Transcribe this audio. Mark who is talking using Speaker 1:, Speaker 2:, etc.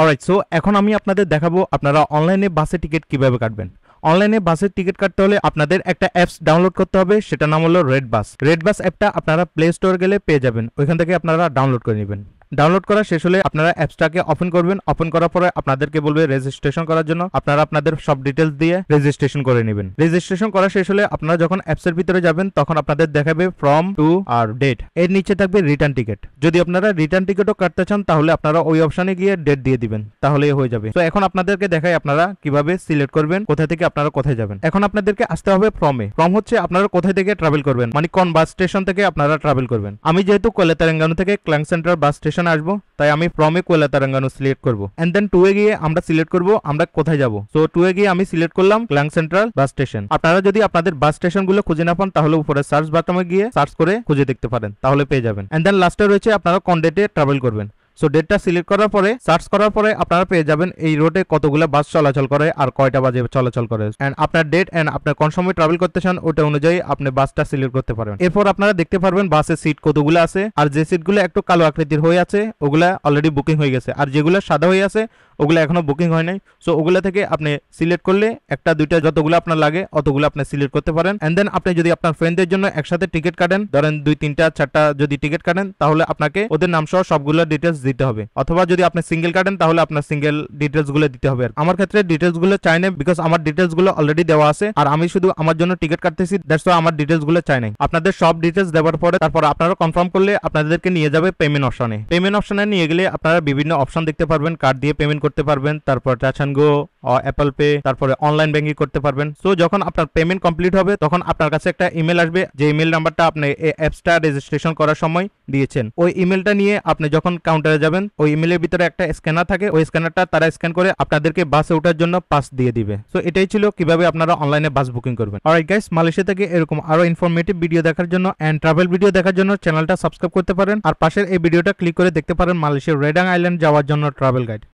Speaker 1: alright so এখন আমি আপনাদের দেখাবো আপনারা অনলাইনে বাসের টিকিট কিভাবে কাটবেন অনলাইনে বাসের টিকিট কাটতে হলে আপনাদের একটা অ্যাপস ডাউনলোড করতে হবে সেটা নাম হলো রেড বাস রেড বাস অ্যাপটা আপনারা প্লে স্টোর গেলে পেয়ে যাবেন ওইখান থেকে আপনারা ডাউনলোড করে নেবেন ডাউনলোড করা শেষ হলে আপনারা অ্যাপসটাকে ওপেন করবেন ওপেন করার পরে আপনাদেরকে বলবে রেজিস্ট্রেশন করার জন্য আপনারা আপনাদের সব ডিটেলস দিয়ে রেজিস্ট্রেশন করে নেবেন রেজিস্ট্রেশন করা শেষ হলে আপনারা যখন অ্যাপসের ভিতরে যাবেন তখন আপনাদের দেখাবে ফ্রম টু আর ডেট এর নিচে থাকবে রিটার্ন টিকিট যদি আপনারা রিটার্ন টিকিটও কাটতে চান তাহলে আপনারা ওই অপশানে গিয়ে ডেট দিয়ে দিবেন তাহলে হয়ে যাবে তো এখন আপনাদেরকে দেখাই আপনারা কিভাবে সিলেক্ট করবেন কোথা থেকে আপনারা কোথায় যাবেন এখন আপনাদেরকে আসতে হবে ফ্রমে ফ্রম হচ্ছে আপনারা কোথায় থেকে ট্রাভেল করবেন মানে কোন বাস স্টেশন থেকে আপনারা ট্রাভেল করবেন আমি যেহেতু কলেতারেঙ্গানু থেকে Klang centre bus station location আসবো তাই আমি ফ্রমে কোয়েলা তারাঙ্গানু সিলেক্ট করব এন্ড দেন টু এ গিয়ে আমরা সিলেক্ট করব আমরা কোথায় যাব সো টু এ গিয়ে আমি সিলেক্ট করলাম ক্লাং সেন্ট্রাল বাস স্টেশন আপনারা যদি আপনাদের বাস স্টেশন গুলো খুঁজে না পান তাহলে উপরে সার্চ বাটনে গিয়ে সার্চ করে খুঁজে দেখতে পারেন তাহলে পেয়ে যাবেন এন্ড দেন লাস্টে রয়েছে আপনারা কন্ডেটে ট্রাভেল করবেন সো ডেটটা সিলেক্ট করার পরে সার্চ করার পরে আপনারা পেয়ে যাবেন এই রোডে কতগুলো বাস চলাচল করে আর কয়টা বাজে চলাচল করে অ্যান্ড আপনার ডেট অ্যান্ড আপনার কোন সময় ট্রাভেল করতে চান ওটা অনুযায়ী আপনি বাসটা সিলেক্ট করতে পারবেন এরপর আপনারা দেখতে পারবেন বাসের সিট কতগুলো আছে আর যে সিটগুলো একটু কালো আকৃতির হয়ে আছে ওগুলা অলরেডি বুকিং হয়ে গেছে আর যেগুলো সাদা হয়ে আছে ওগুলো এখনও বুকিং হয় নাই সো ওগুলো থেকে আপনি সিলেক্ট করলে একটা দুইটা যতগুলো আপনার লাগে অতগুলো আপনি সিলেক্ট করতে পারেন অ্যান্ড দেন আপনি যদি আপনার ফ্রেন্ডদের জন্য একসাথে টিকিট কাটেন ধরেন দুই তিনটা চারটা যদি টিকিট কাটেন তাহলে আপনাকে ওদের নাম সহ সবগুলো ডিটেলস দিতে হবে অথবা যদি আপনি সিঙ্গেল কাটেন তাহলে আপনার সিঙ্গেল ডিটেলসগুলো দিতে হবে আমার ক্ষেত্রে ডিটেলসগুলো চাই না বিকজ আমার ডিটেলসগুলো অলরেডি দেওয়া আছে আর আমি শুধু আমার জন্য টিকিট কাটতেছি দ্যাটস আমার ডিটেলসগুলো চাই নাই আপনাদের সব ডিটেলস দেওয়ার পরে তারপর আপনারা কনফার্ম করলে আপনাদেরকে নিয়ে যাবে পেমেন্ট অপশনে পেমেন্ট অপশনে নিয়ে গেলে আপনারা বিভিন্ন অপশন দেখতে পারবেন কার্ড দিয়ে পেমেন্ট করতে পারবেন তারপর টাচানগো অ্যাপল পে তারপরে অনলাইন ব্যাংকিং করতে পারবেন সো যখন আপনার পেমেন্ট কমপ্লিট হবে তখন আপনার কাছে একটা ইমেল আসবে যে ইমেল নাম্বারটা আপনি এই অ্যাপসটা রেজিস্ট্রেশন করার সময় দিয়েছেন ওই ইমেলটা নিয়ে আপনি যখন কাউন্টারে যাবেন ওই ইমেলের ভিতরে একটা স্ক্যানার থাকে ওই স্ক্যানারটা তারা স্ক্যান করে আপনাদেরকে বাসে ওঠার জন্য পাস দিয়ে দিবে সো এটাই ছিল কিভাবে আপনারা অনলাইনে বাস বুকিং করবেন অলরাইট গাইস মালয়েশিয়া থেকে এরকম আরো ইনফরমেটিভ ভিডিও দেখার জন্য এন্ড ট্রাভেল ভিডিও দেখার জন্য চ্যানেলটা সাবস্ক্রাইব করতে পারেন আর পাশের এই ভিডিওটা ক্লিক করে দেখতে পারেন মালয়েশিয়ার রেডাং আইল্যান্ড যাওয়ার জন্য ট্রাভেল গাইড